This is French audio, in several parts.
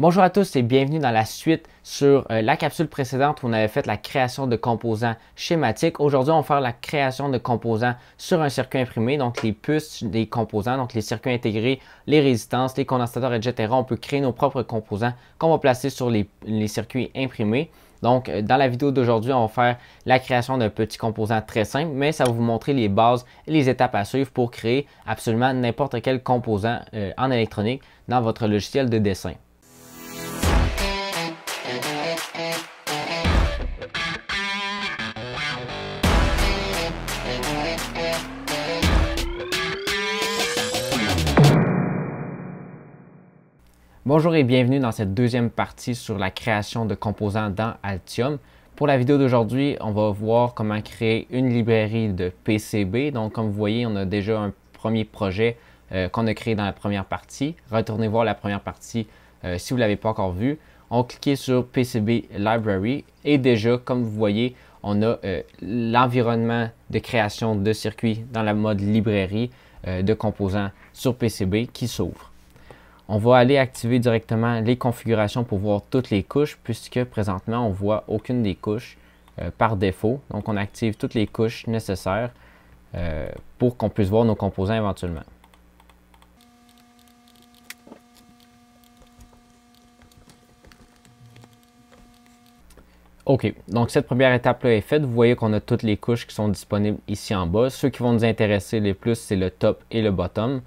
Bonjour à tous et bienvenue dans la suite sur euh, la capsule précédente où on avait fait la création de composants schématiques. Aujourd'hui, on va faire la création de composants sur un circuit imprimé, donc les puces des composants, donc les circuits intégrés, les résistances, les condensateurs, etc. On peut créer nos propres composants qu'on va placer sur les, circuits imprimés. Donc, euh, dans la vidéo d'aujourd'hui, on va faire la création d'un petit composant très simple, mais ça va vous montrer les bases et les étapes à suivre pour créer absolument n'importe quel composant euh, en électronique dans votre logiciel de dessin. Bonjour et bienvenue dans cette deuxième partie sur la création de composants dans Altium. Pour la vidéo d'aujourd'hui, on va voir comment créer une librairie de PCB. Donc comme vous voyez, on a déjà un premier projet euh, qu'on a créé dans la première partie. Retournez voir la première partie euh, si vous ne l'avez pas encore vue. On clique sur PCB Library et déjà, comme vous voyez, on a euh, l'environnement de création de circuits dans la mode librairie de composants sur PCB qui s'ouvre. On va aller activer directement les configurations pour voir toutes les couches puisque présentement on ne voit aucune des couches euh, par défaut. Donc on active toutes les couches nécessaires euh, pour qu'on puisse voir nos composants éventuellement. OK, donc cette première étape-là est faite. Vous voyez qu'on a toutes les couches qui sont disponibles ici en bas. Ceux qui vont nous intéresser les plus, c'est le top et le bottom.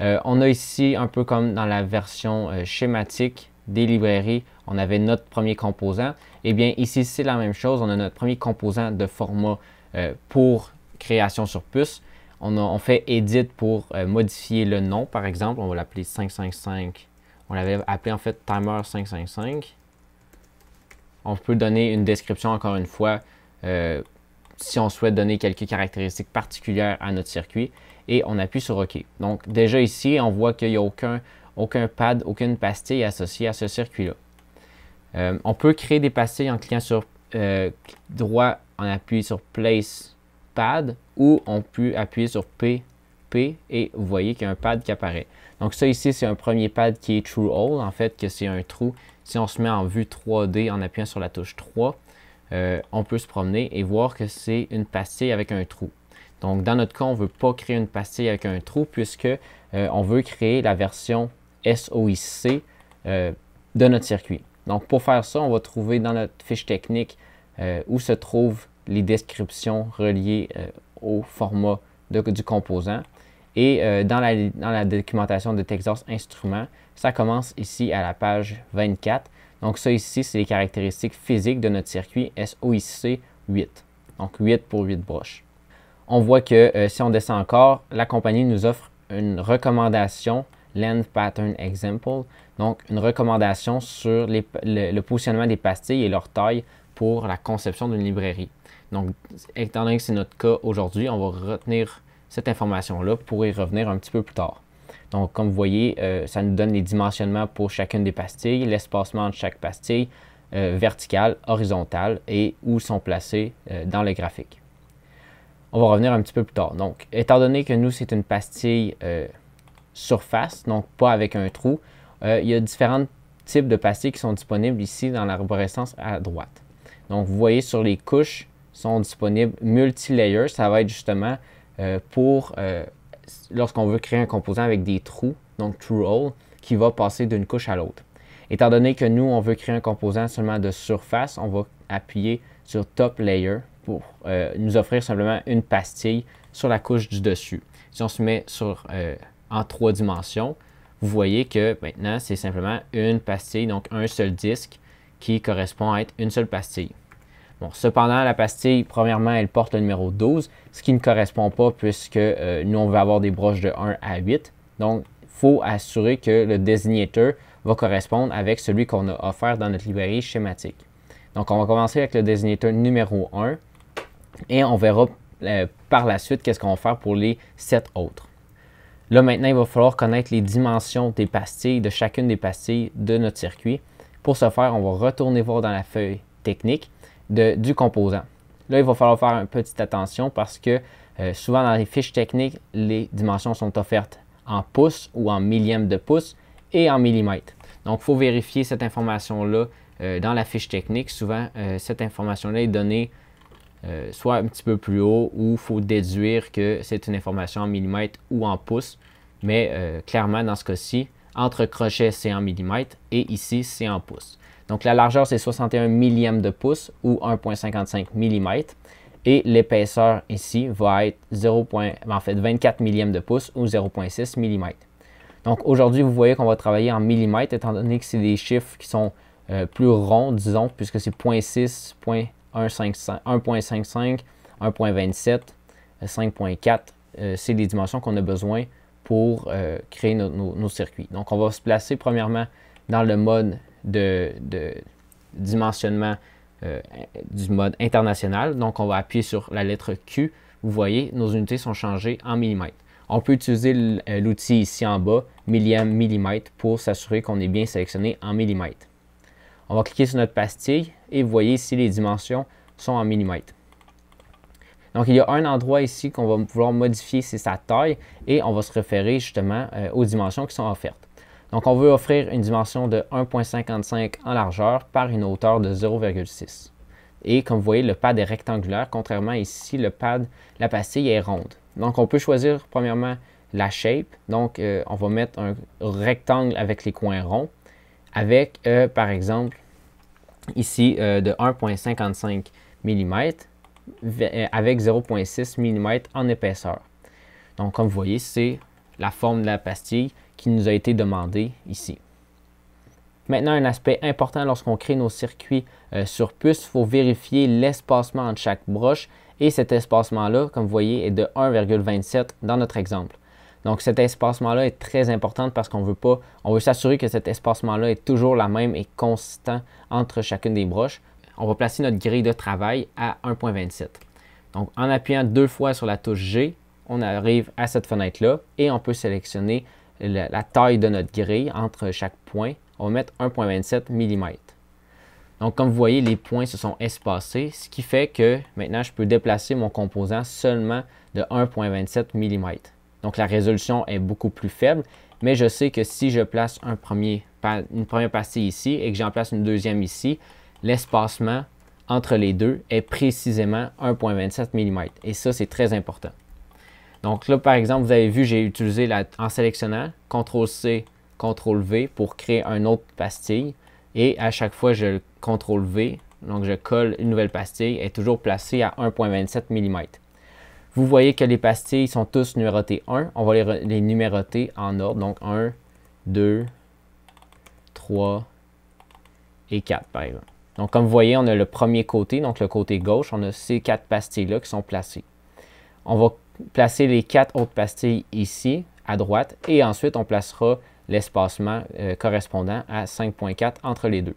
Euh, on a ici, un peu comme dans la version euh, schématique des librairies, on avait notre premier composant. Eh bien, ici, c'est la même chose. On a notre premier composant de format euh, pour création sur puce. on fait Edit pour modifier le nom, par exemple. On va l'appeler 555. On l'avait appelé en fait Timer 555. On peut donner une description encore une fois si on souhaite donner quelques caractéristiques particulières à notre circuit et on appuie sur OK. Donc déjà ici, on voit qu'il n'y a aucun, aucun pad, aucune pastille associée à ce circuit-là. Euh, on peut créer des pastilles en cliquant sur euh, droit, en appuyant sur Place Pad ou on peut appuyer sur P, P et vous voyez qu'il y a un pad qui apparaît. Donc ça ici, c'est un premier pad qui est True Hole, en fait que c'est un trou. Si on se met en vue 3D en appuyant sur la touche 3, euh, on peut se promener et voir que c'est une pastille avec un trou. Donc, dans notre cas, on ne veut pas créer une pastille avec un trou puisque euh, on veut créer la version SOIC euh, de notre circuit. Donc, pour faire ça, on va trouver dans notre fiche technique euh, où se trouvent les descriptions reliées au format du composant. Et dans la, dans, la, documentation de Texas Instruments, ça commence ici à la page 24. Donc, ça ici, c'est les caractéristiques physiques de notre circuit SOIC 8. Donc, 8 pour 8 broches on voit que euh, si on descend encore, la compagnie nous offre une recommandation, Land Pattern Example, donc une recommandation sur le, positionnement des pastilles et leur taille pour la conception d'une librairie. Donc, étant donné que c'est notre cas aujourd'hui, on va retenir cette information-là pour y revenir un petit peu plus tard. Donc, comme vous voyez, euh, ça nous donne les dimensionnements pour chacune des pastilles, l'espacement de chaque pastille, euh, verticale, horizontale et où sont placées dans le graphique. On va revenir un petit peu plus tard. Donc, étant donné que nous, c'est une pastille euh, surface, donc pas avec un trou, euh, il y a différents types de pastilles qui sont disponibles ici dans l'arborescence à droite. Donc, vous voyez sur les couches sont disponibles multi-layers. Ça va être justement euh, pour lorsqu'on veut créer un composant avec des trous, donc true hole, qui va passer d'une couche à l'autre. Étant donné que nous, on veut créer un composant seulement de surface, on va appuyer sur Top Layer pour euh, nous offrir simplement une pastille sur la couche du dessus. Si on se met sur, euh, en trois dimensions, vous voyez que maintenant, c'est simplement une pastille, donc un seul disque qui correspond à être une seule pastille. Bon, cependant, la pastille, premièrement, elle porte le numéro 12, ce qui ne correspond pas puisque euh, nous, on veut avoir des broches de 1 à 8. Donc, il faut assurer que le désignateur va correspondre avec celui qu'on a offert dans notre librairie schématique. Donc, on va commencer avec le désignateur numéro 1. Et on verra euh, par la suite qu'est-ce qu'on va faire pour les sept autres. Là, maintenant, il va falloir connaître les dimensions des pastilles, de chacune des pastilles de notre circuit. Pour ce faire, on va retourner voir dans la feuille technique du composant. Là, il va falloir faire une petite attention parce que euh, souvent dans les fiches techniques, les dimensions sont offertes en pouces ou en millième de pouces et en millimètres. Donc, il faut vérifier cette information-là euh, dans la fiche technique. Souvent, cette information-là est donnée euh, soit un petit peu plus haut ou il faut déduire que c'est une information en millimètres ou en pouces. Mais euh, clairement, dans ce cas-ci, entre crochets, c'est en millimètres et ici, c'est en pouces. Donc la largeur, c'est 61 millième de pouce ou 1,55 mm. Et l'épaisseur ici va être 0, en fait, 24 millième de pouce ou 0,6 mm. Donc aujourd'hui, vous voyez qu'on va travailler en millimètres étant donné que c'est des chiffres qui sont euh, plus ronds, disons, puisque c'est 0.6, 1.55, 1.27, 5.4. c'est les dimensions qu'on a besoin pour euh, créer nos, circuits. Donc, on va se placer premièrement dans le mode de, dimensionnement euh, du mode international. Donc, on va appuyer sur la lettre Q. Vous voyez, nos unités sont changées en millimètres. On peut utiliser euh, l'outil ici en bas, millième, millimètre, pour s'assurer qu'on est bien sélectionné en millimètres. On va cliquer sur notre pastille et vous voyez ici les dimensions sont en millimètres. Donc, il y a un endroit ici qu'on va pouvoir modifier, c'est sa taille, et on va se référer justement euh, aux dimensions qui sont offertes. Donc, on veut offrir une dimension de 1.55 en largeur par une hauteur de 0,6. Et comme vous voyez, le pad est rectangulaire, contrairement ici, le pad, la pastille est ronde. Donc, on peut choisir premièrement la shape. Donc, euh, on va mettre un rectangle avec les coins ronds, avec, euh, par exemple, ici euh, de 1,55 mm euh, avec 0,6 mm en épaisseur. Donc, comme vous voyez, c'est la forme de la pastille qui nous a été demandée ici. Maintenant, un aspect important lorsqu'on crée nos circuits euh, sur puce, il faut vérifier l'espacement entre chaque broche et cet espacement-là, comme vous voyez, est de 1,27 dans notre exemple. Donc cet espacement-là est très important parce qu'on veut pas, on veut s'assurer que cet espacement-là est toujours la même et constant entre chacune des broches. On va placer notre grille de travail à 1.27. Donc en appuyant deux fois sur la touche G, on arrive à cette fenêtre-là et on peut sélectionner la, la, taille de notre grille entre chaque point. On va mettre 1.27 mm. Donc comme vous voyez, les points se sont espacés, ce qui fait que maintenant je peux déplacer mon composant seulement de 1.27 mm. Donc la résolution est beaucoup plus faible, mais je sais que si je place un premier, une première pastille ici et que j'en place une deuxième ici, l'espacement entre les deux est précisément 1.27 mm. Et ça, c'est très important. Donc là, par exemple, vous avez vu, j'ai utilisé la, en sélectionnant CTRL-C, CTRL-V pour créer une autre pastille. Et à chaque fois, je CTRL-V, donc je colle une nouvelle pastille, est toujours placée à 1.27 mm. Vous voyez que les pastilles sont tous numérotées 1. On va les, numéroter en ordre. Donc 1, 2, 3 et 4 par exemple. Donc comme vous voyez, on a le premier côté, donc le côté gauche. On a ces quatre pastilles-là qui sont placées. On va placer les quatre autres pastilles ici, à droite. Et ensuite, on placera l'espacement euh, correspondant à 5.4 entre les deux.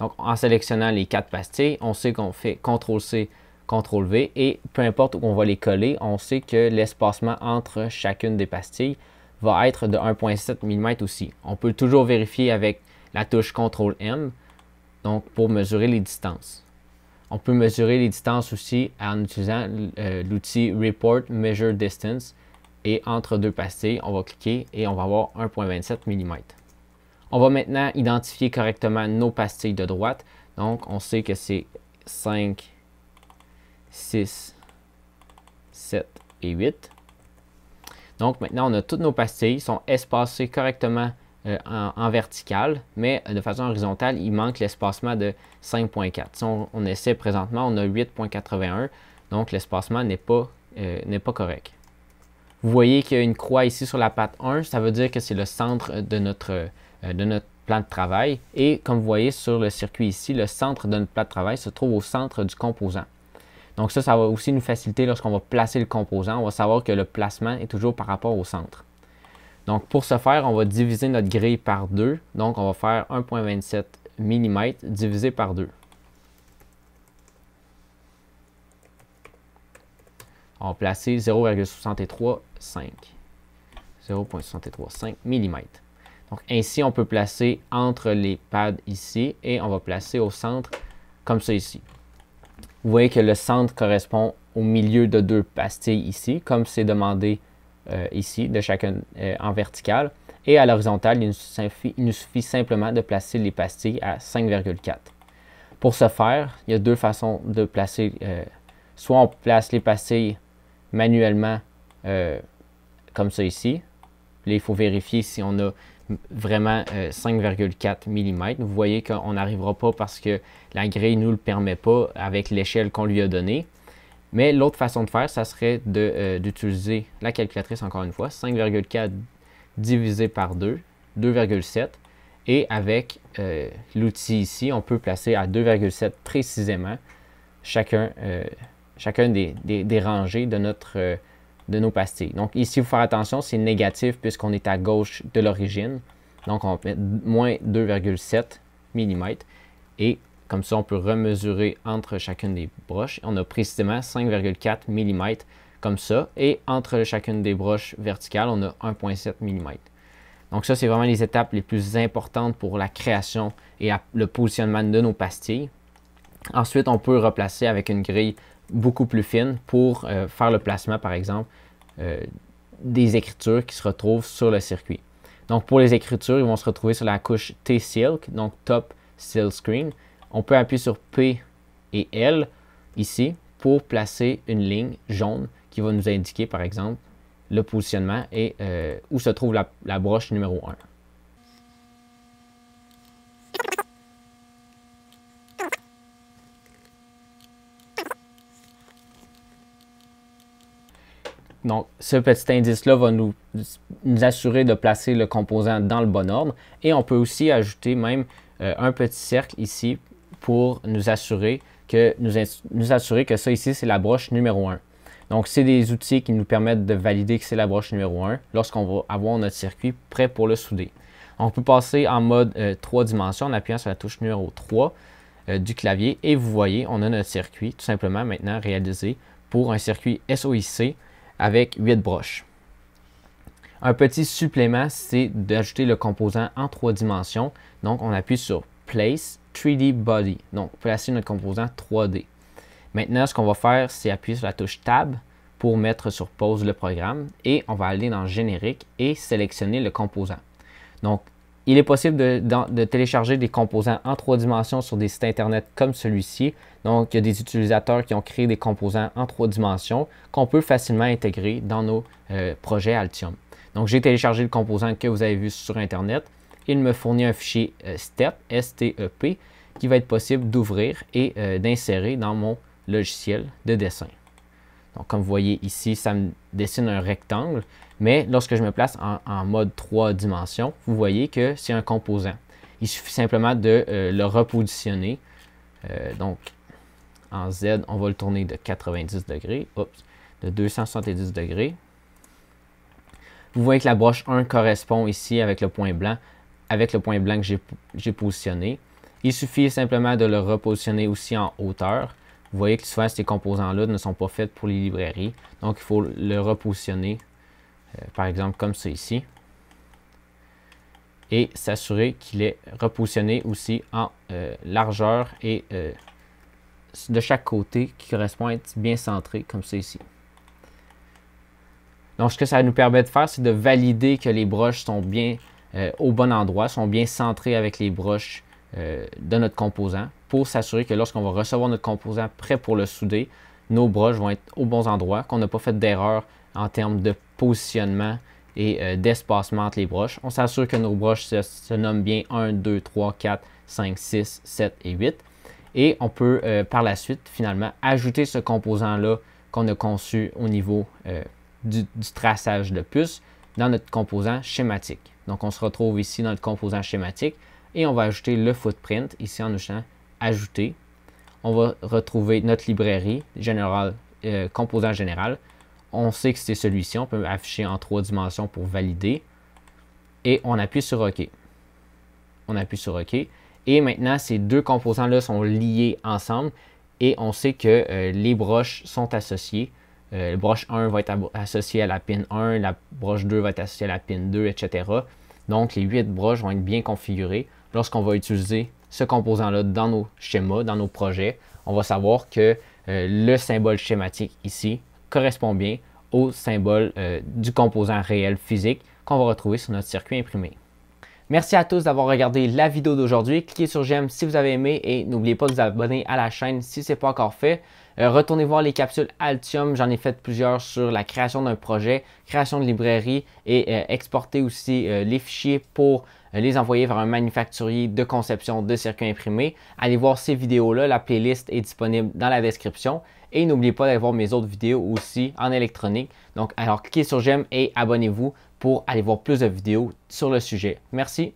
Donc, en sélectionnant les quatre pastilles, on sait qu'on fait CTRL-C CTRL V et peu importe où on va les coller, on sait que l'espacement entre chacune des pastilles va être de 1.7 mm aussi. On peut toujours vérifier avec la touche CTRL M donc pour mesurer les distances. On peut mesurer les distances aussi en utilisant euh, l'outil Report Measure Distance et entre deux pastilles, on va cliquer et on va avoir 1.27 mm. On va maintenant identifier correctement nos pastilles de droite. Donc on sait que c'est 5 6, 7 et 8. Donc maintenant, on a toutes nos pastilles, sont espacées correctement euh, en, vertical, mais euh, de façon horizontale, il manque l'espacement de 5.4. Si on, essaie présentement, on a 8.81, donc l'espacement n'est pas, euh, pas correct. Vous voyez qu'il y a une croix ici sur la patte 1, ça veut dire que c'est le centre de notre, de notre plan de travail. Et comme vous voyez sur le circuit ici, le centre de notre plan de travail se trouve au centre du composant. Donc ça, ça va aussi nous faciliter lorsqu'on va placer le composant. On va savoir que le placement est toujours par rapport au centre. Donc pour ce faire, on va diviser notre grille par 2. Donc on va faire 1.27 mm divisé par 2. On va placer 0,635 0,635 mm. Donc ainsi, on peut placer entre les pads ici et on va placer au centre comme ça ici. Vous voyez que le centre correspond au milieu de deux pastilles ici, comme c'est demandé euh, ici, de chacune euh, en vertical. Et à l'horizontale, il, nous suffit simplement de placer les pastilles à 5,4. Pour ce faire, il y a deux façons de placer. Euh, soit on place les pastilles manuellement, comme ça ici. Là, il faut vérifier si on a vraiment 5,4 euh, mm. Vous voyez qu'on n'arrivera pas parce que la grille ne nous le permet pas avec l'échelle qu'on lui a donnée. Mais l'autre façon de faire, ça serait euh, d'utiliser la calculatrice encore une fois, 5,4 divisé par 2, 2,7. Et avec euh, l'outil ici, on peut placer à 2,7 précisément chacun, des, des, des, rangées de notre de nos pastilles. Donc ici, il faut faire attention, c'est négatif puisqu'on est à gauche de l'origine. Donc on mettre moins 2,7 mm. Et comme ça, on peut remesurer entre chacune des broches. On a précisément 5,4 mm comme ça. Et entre chacune des broches verticales, on a 1,7 mm. Donc ça, c'est vraiment les étapes les plus importantes pour la création et le positionnement de nos pastilles. Ensuite, on peut replacer avec une grille beaucoup plus fines pour euh, faire le placement, par exemple, euh, des écritures qui se retrouvent sur le circuit. Donc, pour les écritures, ils vont se retrouver sur la couche T-Silk, donc Top Silk Screen. On peut appuyer sur P et L ici pour placer une ligne jaune qui va nous indiquer, par exemple, le positionnement et euh, où se trouve la, la broche numéro 1. Donc, ce petit indice-là va nous, assurer de placer le composant dans le bon ordre. Et on peut aussi ajouter même euh, un petit cercle ici pour nous assurer que, nous, assurer que ça ici, c'est la broche numéro 1. Donc, c'est des outils qui nous permettent de valider que c'est la broche numéro 1 lorsqu'on va avoir notre circuit prêt pour le souder. On peut passer en mode 3 euh, dimensions en appuyant sur la touche numéro 3 euh, du clavier et vous voyez, on a notre circuit tout simplement maintenant réalisé pour un circuit SOIC avec 8 broches. Un petit supplément, c'est d'ajouter le composant en trois dimensions. Donc, on appuie sur Place 3D Body. Donc, placer notre composant 3D. Maintenant, ce qu'on va faire, c'est appuyer sur la touche Tab pour mettre sur pause le programme et on va aller dans Générique et sélectionner le composant. Donc, il est possible de, télécharger des composants en trois dimensions sur des sites Internet comme celui-ci. Donc, il y a des utilisateurs qui ont créé des composants en trois dimensions qu'on peut facilement intégrer dans nos euh, projets Altium. Donc, j'ai téléchargé le composant que vous avez vu sur Internet. Il me fournit un fichier euh, t STEP, e p qui va être possible d'ouvrir et euh, d'insérer dans mon logiciel de dessin. Donc, comme vous voyez ici, ça me dessine un rectangle. Mais lorsque je me place en, mode 3 dimensions, vous voyez que c'est un composant. Il suffit simplement de euh, le repositionner. Euh, donc, en Z, on va le tourner de 90 degrés, Oups. de 270 degrés. Vous voyez que la broche 1 correspond ici avec le point blanc, avec le point blanc que j'ai positionné. Il suffit simplement de le repositionner aussi en hauteur. Vous voyez que souvent, ces composants-là ne sont pas faits pour les librairies, donc il faut le repositionner euh, par exemple comme ça ici. Et s'assurer qu'il est repositionné aussi en euh, largeur et euh, de chaque côté qui correspond à être bien centré comme ça ici. Donc ce que ça nous permet de faire, c'est de valider que les broches sont bien au bon endroit, sont bien centrées avec les broches de notre composant pour s'assurer que lorsqu'on va recevoir notre composant prêt pour le souder, nos broches vont être au bon endroit, qu'on n'a pas fait d'erreur en termes de positionnement et euh, d'espacement entre les broches. On s'assure que nos broches se, nomment bien 1, 2, 3, 4, 5, 6, 7 et 8. Et on peut euh, par la suite finalement ajouter ce composant-là qu'on a conçu au niveau euh, du, traçage de puce dans notre composant schématique. Donc on se retrouve ici dans le composant schématique et on va ajouter le footprint ici en nous ajouter. On va retrouver notre librairie générale, composant général on sait que c'est celui-ci. On peut afficher en trois dimensions pour valider. Et on appuie sur OK. On appuie sur OK. Et maintenant, ces deux composants-là sont liés ensemble. Et on sait que euh, les broches sont associées. Euh, la broche 1 va être associée à la pin 1, la broche 2 va être associée à la pin 2, etc. Donc, les huit broches vont être bien configurées. Lorsqu'on va utiliser ce composant-là dans nos schémas, dans nos projets, on va savoir que euh, le symbole schématique ici correspond bien au symbole euh, du composant réel physique qu'on va retrouver sur notre circuit imprimé. Merci à tous d'avoir regardé la vidéo d'aujourd'hui. Cliquez sur j'aime si vous avez aimé et n'oubliez pas de vous abonner à la chaîne si ce n'est pas encore fait. Euh, retournez voir les capsules Altium, j'en ai fait plusieurs sur la création d'un projet, création de librairie et euh, exporter aussi les fichiers pour les envoyer vers un manufacturier de conception de circuits imprimés. Allez voir ces vidéos-là, la playlist est disponible dans la description et n'oubliez pas d'aller voir mes autres vidéos aussi en électronique. Donc, alors cliquez sur j'aime et abonnez-vous pour aller voir plus de vidéos sur le sujet. Merci.